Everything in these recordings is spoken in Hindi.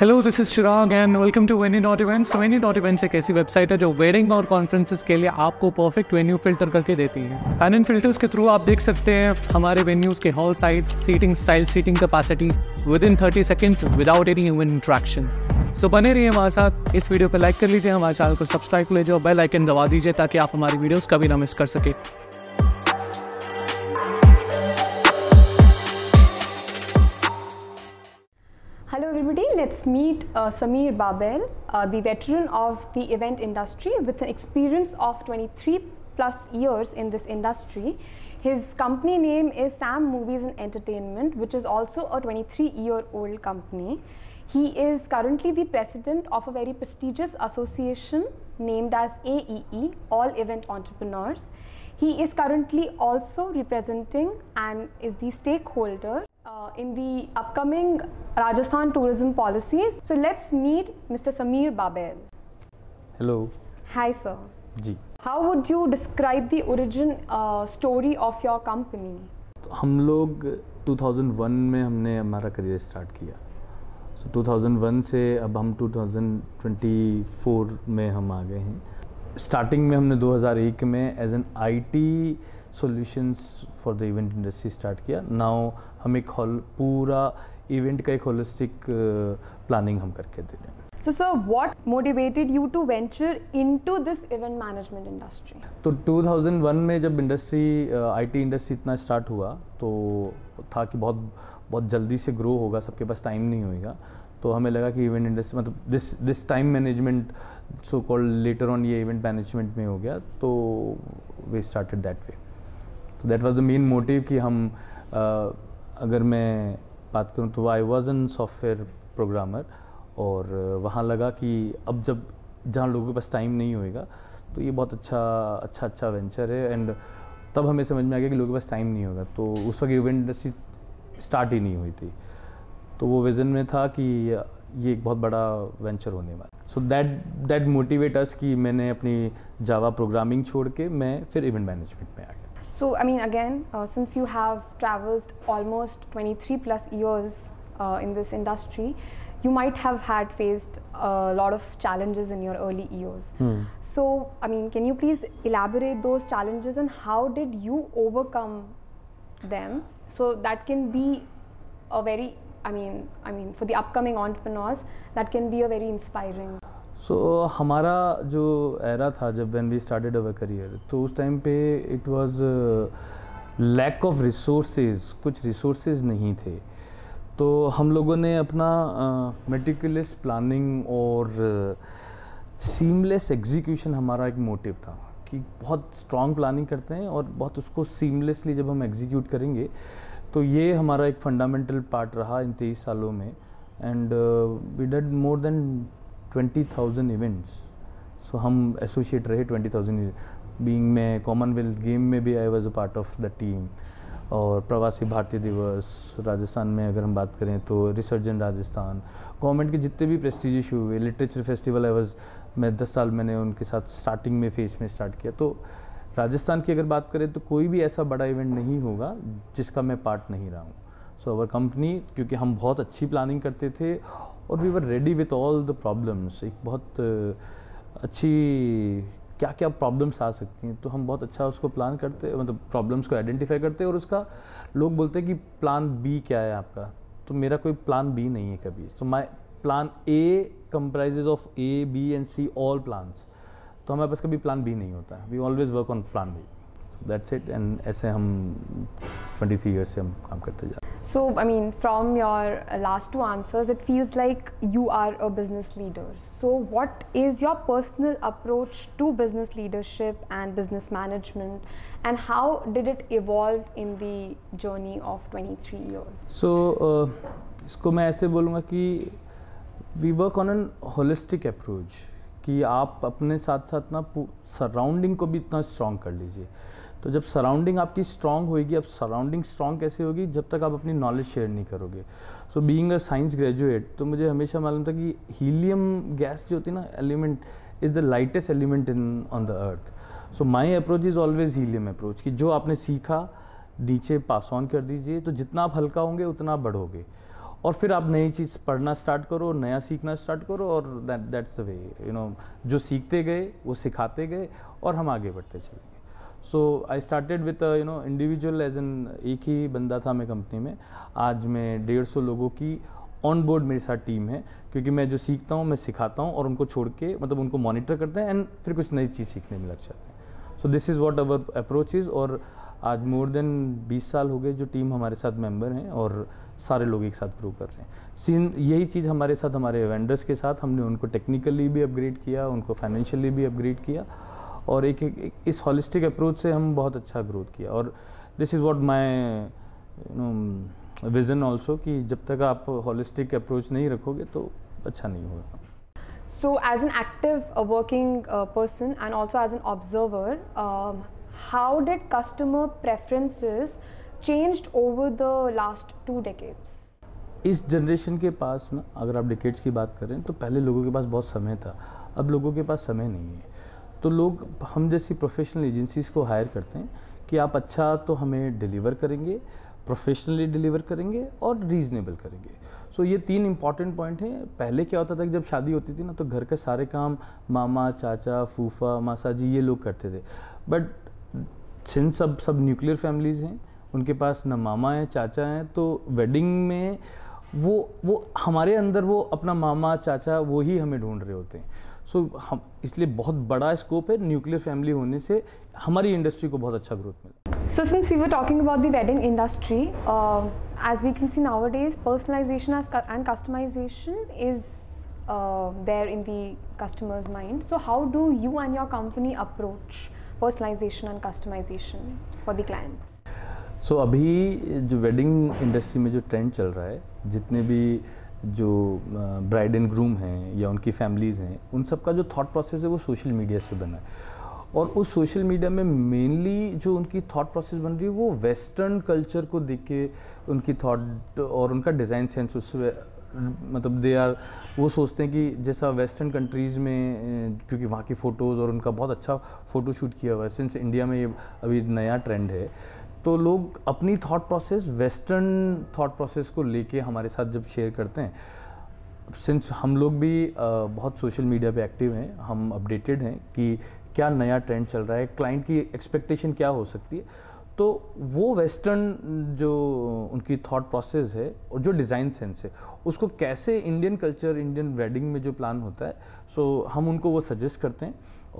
Hello this is Chirag and welcome to Veni dot events Veni dot events एक ऐसी वेबसाइट है जो वेडिंग और कॉन्फ्रेंसेस के लिए आपको परफेक्ट वेन्यू फिल्टर करके देती है एंड इन फिल्टर्स के थ्रू आप देख सकते हैं हमारे वेन्यूज़ के hall size seating style seating capacity within thirty seconds without any human interaction so बने रहिए हमारे साथ इस वीडियो को लाइक कर लीजिए हमारे चैनल को सब्सक्राइब कर लीजिए और बेल आइकन दबा दीजिए ताकि आप हमारी वीडियोज़ कभी ना मिस कर सके let's meet uh, Samir Babel, uh, the veteran of the event industry with an experience of 23 plus years in this industry. His company name is Sam Movies and Entertainment, which is also a 23 year old company. He is currently the president of a very prestigious association named as AEE, All Event Entrepreneurs. He is currently also representing and is the stakeholder Uh, in the upcoming Rajasthan tourism policies. So let's meet Mr. Samir Babel. Hello. Hi, sir. Ji How would you describe the origin uh, story of your company? हम लोग 2001 में हमने हमारा करियर स्टार्ट किया सो so 2001 से अब हम 2024 में हम आ गए हैं स्टार्टिंग में हमने 2001 में as an IT solutions for the event industry start किया नाउ हम एक हॉल पूरा इवेंट का एक होलिस्टिक प्लानिंग uh, हम करके दे रहे हैं So, sir, what motivated you to venture into this event management तो 2001 में जब इंडस्ट्री आईटी इंडस्ट्री इतना स्टार्ट हुआ तो था कि बहुत बहुत जल्दी से ग्रो होगा सबके पास टाइम नहीं होगा तो हमें लगा कि इवेंट इंडस्ट्री मतलब this this time management so called later on ये इवेंट मैनेजमेंट में हो गया तो वी स्टार्टेड दैट वे तो that was the main motive कि हम uh, अगर मैं बात करूँ तो I was an software programmer और वहाँ लगा कि अब जब जहाँ लोगों के पास टाइम नहीं होएगा तो ये बहुत अच्छा अच्छा अच्छा वेंचर है एंड तब हमें समझ में आ गया कि लोगों के पास टाइम नहीं होगा तो उस वक्त इवेंट इंडस्ट्री स्टार्ट ही नहीं हुई थी तो वो विजन में था कि ये एक बहुत बड़ा वेंचर होने वाला so that that motivate us कि मैंने अपनी जावा प्रोग्रामिंग छोड़ के मैं फिर इवेंट मैनेजमेंट में आ so I mean again since you have travelled almost 23 plus years in this industry you might have had faced lot of challenges in your early years so I mean can you please elaborate those challenges and how did you overcome them so that can be a very I mean, I mean, for the upcoming entrepreneurs, that can be a very inspiring. So so, हमारा जो एरा था जब when we started our career तो उस टाइम पे it was lack of resources कुछ रिसोर्सेज नहीं थे तो हम लोगों ने अपना मेटिकुलस uh, प्लानिंग और सीमलेस uh, एग्जीक्यूशन हमारा एक मोटिव था कि बहुत स्ट्रॉन्ग प्लानिंग करते हैं और बहुत उसको सीमलेसली जब हम एग्जीक्यूट करेंगे तो ये हमारा एक फंडामेंटल पार्ट रहा इन तेईस सालों में and we did more than twenty thousand events so हम एसोसिएट रहे ट्वेंटी थाउजेंड बींग में कॉमनवेल्थ गेम में भी I was a part of the team और प्रवासी भारतीय दिवस राजस्थान में अगर हम बात करें तो रिसर्जन राजस्थान गवर्नमेंट के जितने भी प्रेस्टीज हुए लिटरेचर फेस्टिवल आई वॉज मैं दस साल मैंने उनके साथ स्टार्टिंग में फेस में स्टार्ट किया तो राजस्थान की अगर बात करें तो कोई भी ऐसा बड़ा इवेंट नहीं होगा जिसका मैं पार्ट नहीं रहा हूँ सो अवर कंपनी क्योंकि हम बहुत अच्छी प्लानिंग करते थे और we were ready with all the problems एक बहुत अच्छी क्या क्या प्रॉब्लम्स आ सकती हैं तो हम बहुत अच्छा उसको प्लान करते मतलब प्रॉब्लम्स को आइडेंटिफाई करते और उसका लोग बोलते हैं कि प्लान बी क्या है आपका तो मेरा कोई प्लान बी नहीं है कभी so my plan A comprise of A B and C all plans तो हमारे पास कभी प्लान बी नहीं होता है we always work on plan B so that's it and ऐसे हम 23 इयर्स से हम काम करते जा so I mean from your last two answers it feels like you are a business leader so what is your personal approach to business leadership and business management and how did it evolve in the journey of 23 years so इसको मैं ऐसे बोलूँगा कि we work on an holistic approach कि आप अपने साथ साथ ना सराउंडिंग को भी इतना स्ट्रांग कर लीजिए तो जब सराउंडिंग आपकी स्ट्रांग होगी अब सराउंडिंग स्ट्रांग कैसे होगी जब तक आप अपनी नॉलेज शेयर नहीं करोगे so being a science graduate तो मुझे हमेशा मालूम था कि हीलियम गैस जो होती है ना element is the lightest element in on the earth so my approach is always helium approach कि जो आपने सीखा नीचे पास ऑन कर दीजिए तो जितना आप हल्का होंगे उतना बढ़ोगे और फिर आप नई चीज़ पढ़ना स्टार्ट करो नया सीखना स्टार्ट करो और that that's the way you know जो सीखते गए वो सिखाते गए और हम आगे बढ़ते चले गए so I started with you know individual as an एक ही बंदा था मैं कंपनी में आज मैं डेढ़ सौ लोगों की ऑन बोर्ड मेरे साथ टीम है क्योंकि मैं जो सीखता हूँ मैं सिखाता हूँ और उनको छोड़ के मतलब उनको मॉनिटर करते हैं एंड फिर कुछ नई चीज़ सीखने में लग जाते हैं so this is what our approach is और आज मोर देन 20 साल हो गए जो टीम हमारे साथ मेंबर हैं और सारे लोग एक साथ प्रूव कर रहे हैं सीन यही चीज़ हमारे साथ हमारे वेंडर्स के साथ हमने उनको टेक्निकली भी अपग्रेड किया उनको फाइनेंशियली भी अपग्रेड किया और एक, एक, एक इस हॉलिस्टिक अप्रोच से हम बहुत अच्छा ग्रोथ किया और this is what my no vision also कि जब तक आप हॉलिस्टिक अप्रोच नहीं रखोगे तो अच्छा नहीं होगा So, as an active uh, working uh, person and also as an observer, um, how did customer preferences changed over the last two decades? इस जनरेशन के पास ना अगर आप डिकेट्स की बात करें तो पहले लोगों के पास बहुत समय था अब लोगों के पास समय नहीं है तो लोग हम जैसी प्रोफेशनल एजेंसीज़ को हायर करते हैं कि आप अच्छा तो हमें डिलीवर करेंगे प्रोफेशनली डिलीवर करेंगे और रीजनेबल करेंगे सो so, ये तीन इंपॉर्टेंट पॉइंट हैं पहले क्या होता था कि जब शादी होती थी ना तो घर के सारे काम मामा चाचा फूफा मासा जी ये लोग करते थे बट छिन सब सब न्यूक्लियर फैमिलीज़ हैं उनके पास ना मामा है चाचा हैं तो वेडिंग में वो वो हमारे अंदर वो अपना मामा चाचा वो ही हमें ढूंढ रहे होते हैं सो so, हम इसलिए बहुत बड़ा स्कोप है न्यूक्लियर फैमिली होने से हमारी इंडस्ट्री को बहुत अच्छा ग्रोथ मिला so since we were talking about the wedding industry as we can see nowadays personalisation and customisation is there in the customers mind so how do you and your company approach personalisation and customisation for the client so अभी जो वेडिंग इंडस्ट्री में जो ट्रेंड चल रहा है जितने भी जो ब्राइड एंड ग्रूम हैं या उनकी फैमिलीज़ हैं उन सब का जो थॉट प्रोसेस है वो सोशल मीडिया से बना है और उस सोशल मीडिया में मेनली जो उनकी थॉट प्रोसेस बन रही है वो वेस्टर्न कल्चर को देख के उनकी थॉट और उनका डिज़ाइन सेंस उससे मतलब दे आर वो सोचते हैं कि जैसा वेस्टर्न कंट्रीज़ में क्योंकि वहाँ की फ़ोटोज़ और उनका बहुत अच्छा फ़ोटो शूट किया हुआ है सिंस इंडिया में ये अभी नया ट्रेंड है तो लोग अपनी thought process western thought process को लेके हमारे साथ जब शेयर करते हैं सिंस हम लोग भी बहुत सोशल मीडिया पे एक्टिव हैं हम अपडेटेड हैं कि क्या नया ट्रेंड चल रहा है क्लाइंट की एक्सपेक्टेशन क्या हो सकती है तो वो वेस्टर्न जो उनकी थॉट प्रोसेस है और जो डिज़ाइन सेंस है उसको कैसे इंडियन कल्चर इंडियन वेडिंग में जो प्लान होता है सो so हम उनको वो सजेस्ट करते हैं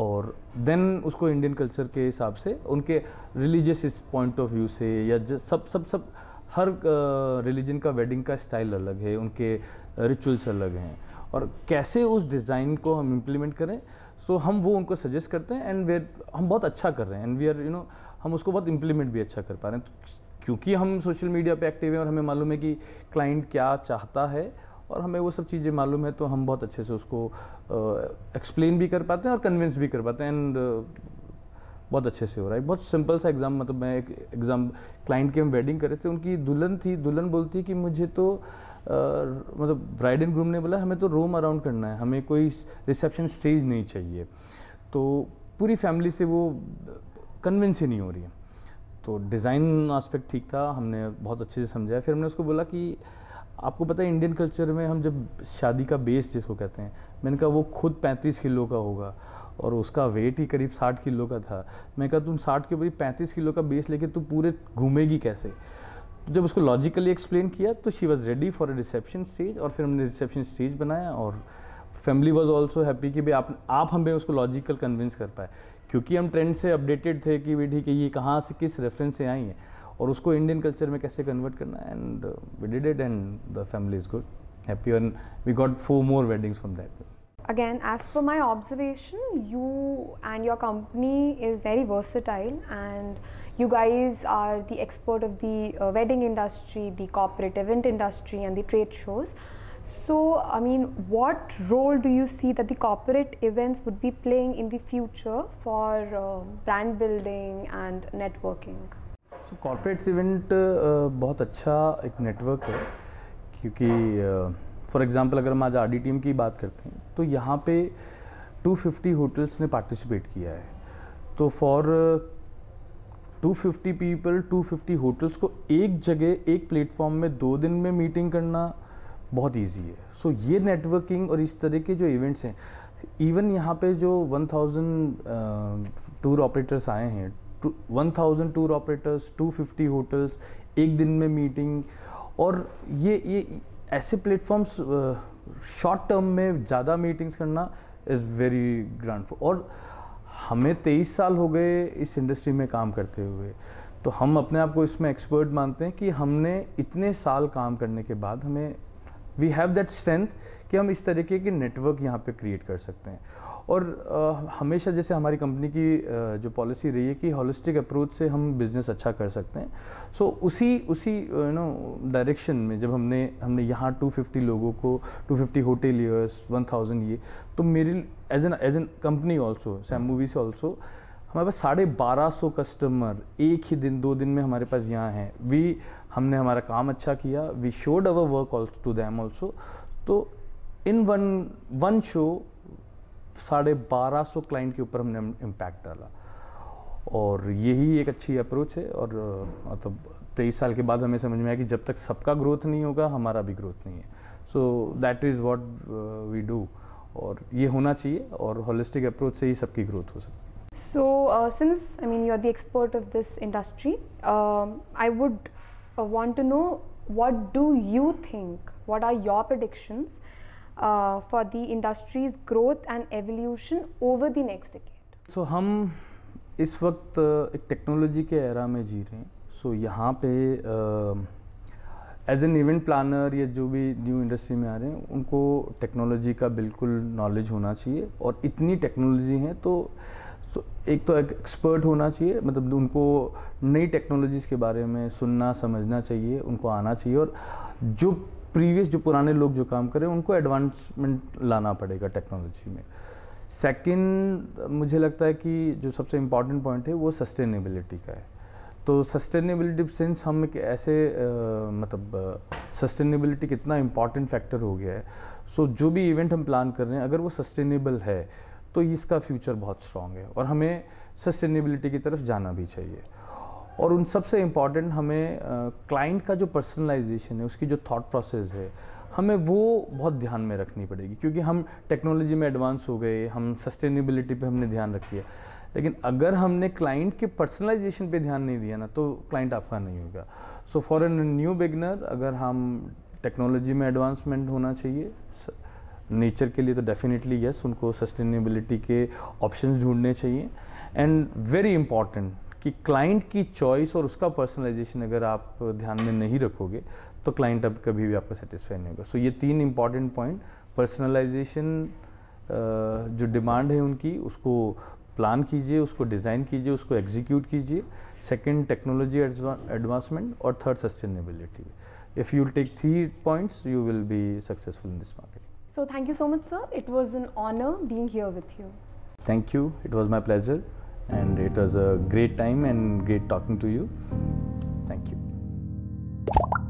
और देन उसको इंडियन कल्चर के हिसाब से उनके रिलीजियस इस पॉइंट ऑफ व्यू से या सब सब सब हर रिलीजन का वेडिंग का स्टाइल अलग है उनके रिचुअल्स अलग हैं और कैसे उस डिज़ाइन को हम इम्प्लीमेंट करें सो so, हम वो उनको सजेस्ट करते हैं एंड वेर हम बहुत अच्छा कर रहे हैं and we are you know हम उसको बहुत इम्प्लीमेंट भी अच्छा कर पा रहे हैं तो क्योंकि हम सोशल मीडिया पे एक्टिव हैं और हमें मालूम है कि क्लाइंट क्या चाहता है और हमें वो सब चीज़ें मालूम है तो हम बहुत अच्छे से उसको एक्सप्लेन uh, भी कर पाते हैं और कन्विंस भी कर पाते हैं एंड बहुत अच्छे से हो रहा है बहुत सिंपल सा एग्ज़ाम मतलब मैं एक एग्ज़ाम क्लाइंट की हम वेडिंग कर रहे थे उनकी दुल्हन थी दुल्हन बोलती है कि मुझे तो मतलब ब्राइड एंड ग्रूम ने बोला हमें तो रोम अराउंड करना है हमें कोई रिसेप्शन स्टेज नहीं चाहिए तो पूरी फैमिली से वो कन्विंस ही नहीं हो रही है तो डिज़ाइन आस्पेक्ट ठीक था हमने बहुत अच्छे से समझाया फिर हमने उसको बोला कि आपको पता है इंडियन कल्चर में हम जब शादी का बेस जिसको कहते हैं मैंने कहा वो खुद 35 किलो का होगा और उसका वेट ही करीब 60 किलो का था मैंने कहा तुम 60 के ऊपर 35 किलो का बेस लेके तू पूरे घूमेगी कैसे तो जब उसको लॉजिकली एक्सप्लेन किया तो she was ready for a reception stage और फिर हमने रिसेप्शन स्टेज बनाया और फैमिली वॉज ऑल्सो हैप्पी कि भाई आप आप हमें उसको लॉजिकल कन्विंस कर पाए क्योंकि हम ट्रेंड से अपडेटेड थे कि भाई ठीक है ये कहाँ से किस रेफरेंस से आई हैं और उसको इंडियन कल्चर में कैसे कन्वर्ट करना है and we did it and the family is good happy and we got four more weddings from that again as per my observation you and your company is very versatile and you guys are the expert of the uh, wedding industry the corporate event industry and the trade shows so i mean what role do you see that the corporate events would be playing in the future for uh, brand building and networking so corporate event uh, uh, बहुत अच्छा network है फॉर एग्ज़ाम्पल अगर हम आज आर टीम की बात करते हैं तो यहाँ पे 250 होटल्स ने पार्टिसिपेट किया है तो फॉर 250 पीपल 250 होटल्स को एक जगह एक प्लेटफॉर्म में दो दिन में मीटिंग करना बहुत इजी है सो so, ये नेटवर्किंग और इस तरह के जो इवेंट्स हैं इवन यहाँ पे जो 1000 टूर ऑपरेटर्स आए हैं 1000 टूर ऑपरेटर्स 250 होटल्स एक दिन में मीटिंग और ये ये ऐसे प्लेटफॉर्म्स शॉर्ट टर्म में ज़्यादा मीटिंग्स करना इज़ वेरी ग्रांड और हमें तेईस साल हो गए इस इंडस्ट्री में काम करते हुए तो हम अपने आप को इसमें एक्सपर्ट मानते हैं कि हमने इतने साल काम करने के बाद हमें वी हैव दैट स्ट्रेंथ कि हम इस तरीके के नेटवर्क यहाँ पे क्रिएट कर सकते हैं और आ, हमेशा जैसे हमारी कंपनी की आ, जो पॉलिसी रही है कि हॉलिस्टिक अप्रोच से हम बिज़नेस अच्छा कर सकते हैं सो so, उसी उसी यू नो डायरेक्शन में जब हमने हमने यहाँ 250 लोगों को 250 फिफ्टी होटेलियर्स वन थाउजेंड ये तो मेरे as an as an company also same से ऑल्सो हमारे पास साढ़े बारह सौ कस्टमर एक ही दिन दो दिन में हमारे पास यहाँ हैं वी हमने हमारा काम अच्छा किया we showed our work to them also तो इन वन वन शो साढ़े बारह सौ क्लाइंट के ऊपर हमने इम्पैक्ट डाला और यही एक अच्छी अप्रोच है और मतलब तेईस साल के बाद हमें समझ में आया कि जब तक सबका ग्रोथ नहीं होगा हमारा भी ग्रोथ नहीं है so that is what we do और ये होना चाहिए और होलिस्टिक अप्रोच से ही सबकी ग्रोथ हो सकती है So, uh, since I mean you're the expert of this industry, um, want to know what do you think? What are your predictions uh, for the industry's growth and evolution over the next decade? So hum इस वक्त एक टेक्नोलॉजी के एरा में जी रहे हैं सो so, यहाँ पे एज एन इवेंट प्लानर या जो भी न्यू इंडस्ट्री में आ रहे हैं उनको टेक्नोलॉजी का बिल्कुल नॉलेज होना चाहिए और इतनी टेक्नोलॉजी है तो uh, सो एक तो एक एक्सपर्ट होना चाहिए मतलब उनको नई टेक्नोलॉजीज़ के बारे में सुनना समझना चाहिए उनको आना चाहिए और जो प्रीवियस जो पुराने लोग जो काम करें उनको एडवांसमेंट लाना पड़ेगा टेक्नोलॉजी में सेकंड मुझे लगता है कि जो सबसे इम्पॉर्टेंट पॉइंट है वो सस्टेनेबिलिटी का है तो सस्टेनेबिलिटी सेंस हम एक ऐसे आ, मतलब सस्टेनेबिलिटी कितना इम्पॉर्टेंट फैक्टर हो गया है सो so, जो भी इवेंट हम प्लान कर रहे हैं अगर वो सस्टेनेबल है तो इसका फ्यूचर बहुत स्ट्रॉन्ग है और हमें सस्टेनेबिलिटी की तरफ जाना भी चाहिए और उन सबसे इम्पॉर्टेंट हमें क्लाइंट का जो पर्सनलाइजेशन है उसकी जो थॉट प्रोसेस है हमें वो बहुत ध्यान में रखनी पड़ेगी क्योंकि हम टेक्नोलॉजी में एडवांस हो गए हम सस्टेनेबिलिटी पे हमने ध्यान रख लिया लेकिन अगर हमने क्लाइंट के पर्सनलाइजेशन पे ध्यान नहीं दिया ना तो क्लाइंट आपका नहीं होगा so for an new beginner अगर हम टेक्नोलॉजी में एडवांसमेंट होना चाहिए नेचर के लिए तो डेफिनेटली यस उनको सस्टेनेबिलिटी के ऑप्शंस ढूंढने चाहिए एंड वेरी इंपॉर्टेंट कि क्लाइंट की चॉइस और उसका पर्सनलाइजेशन अगर आप ध्यान में नहीं रखोगे तो क्लाइंट अब कभी भी आपको सेटिस्फाई नहीं होगा सो so, ये तीन इंपॉर्टेंट पॉइंट पर्सनलाइजेशन जो डिमांड है उनकी उसको प्लान कीजिए उसको डिज़ाइन कीजिए उसको एग्जीक्यूट कीजिए सेकंड टेक्नोलॉजी एडवांसमेंट और third sustainability if you take three points you will be successful in this market So thank you so much, sir. It was an honor being here with you. Thank you. It was my pleasure, and it was a great time and great talking to you. Thank you.